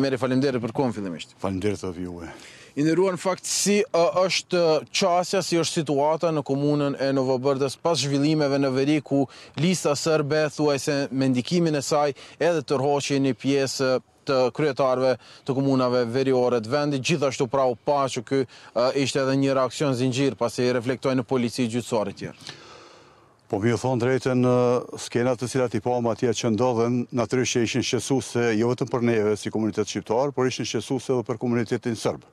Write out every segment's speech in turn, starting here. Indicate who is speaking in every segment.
Speaker 1: Meri, falimderit për kohën fillimisht.
Speaker 2: Falimderit të vjue.
Speaker 1: Inderuar në fakt si është qasja, si është situata në komunën e Novobërdës pas zhvillimeve në veri ku lista sërbe thuaj se me ndikimin e saj edhe tërhoqi një pjesë të kryetarve të komunave veriore të vendit, gjithashtu pra u pa që kë ishte edhe një reakcion zingjir pas e reflektojnë në polici gjithësore tjerë.
Speaker 2: Po mi u thonë drejten, skenat të cilat i pa ma tja që ndodhen, natërishë që ishin shqesuse, jo vetëm për neve si komunitet shqiptar, por ishin shqesuse edhe për komunitetin sërbë.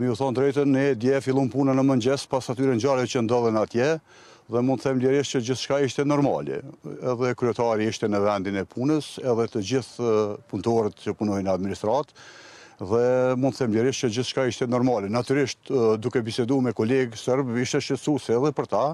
Speaker 2: Mi u thonë drejten, ne dje fillon punën në mëngjes pas atyre në gjare që ndodhen atje, dhe mund të them lirisht që gjithë shka ishte normali, edhe kryetari ishte në vendin e punës, edhe të gjithë punëtorët që punojnë administratë, dhe mund të them lirisht që gjithë shka ishte normali. Natyrisht, duke bisedu me kolegë sërbë, ishte shqesuse edhe për ta,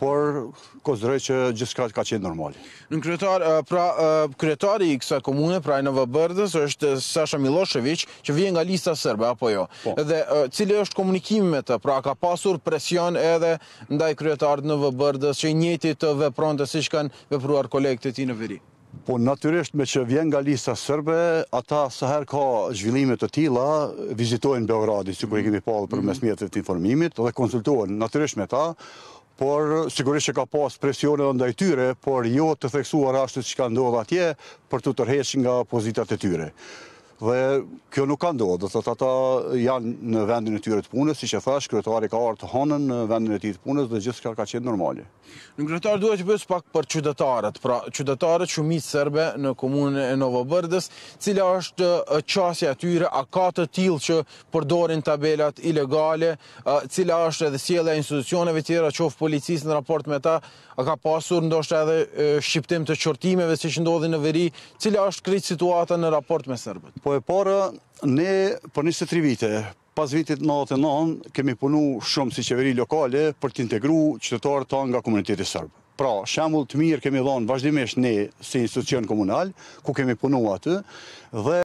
Speaker 2: por kozdroj që gjithka ka qenë normal.
Speaker 1: Në kryetar, eh, pra, eh, kryetari i kësa komune, pra i Nova është Sasha Milošević, që vjen nga lista sërbe, apo jo? Po. Dhe eh, cilë është komunikimi me të, pra ka pasur presion edhe ndaj kryetarët në vëbërdës, që i njëti të vepron të si kanë vepruar kolegët e ti në veri? Po, natyrisht me që vjen nga lista sërbe,
Speaker 2: ata her ka zhvillimet të tila, vizitojnë Beogradi, si ku e kemi palë për mes mhm. mjetët informimit, dhe konsultuar natyrisht me ta, por sigurisht që ka pas presionet nda i tyre, por jo të theksuar ashtu që ka ndodhë atje për të tërhesh nga pozitat e tyre dhe kjo nuk ka ndohet, dhe të tata janë në vendin e tyre të punës, si që thash, kretari ka artë honën në vendin e ty të punës dhe gjithë kërë ka qenë normali.
Speaker 1: Në kretar duhet që bësë pak për qydetarët, pra qydetarët shumit sërbe në komunën e Novo Bërdës, cila është qasja atyre, a ka të tilë që përdorin tabelat ilegale, cila është edhe sjela institucioneve tjera, qofë policisë në raport me ta, a ka pasur ndoshtë edhe shqiptim të qortimeve si që ndodhin në veri, cila është krytë situata në raport me sërbet?
Speaker 2: Po Po e para, ne për 23 vite, pas vitit 99, kemi punu shumë si qeveri lokale për t'integru qytetarë ta nga komuniteti sërbë. Pra, shambull të mirë kemi dhonë vazhdimisht ne si institucion komunal, ku kemi punu atë, dhe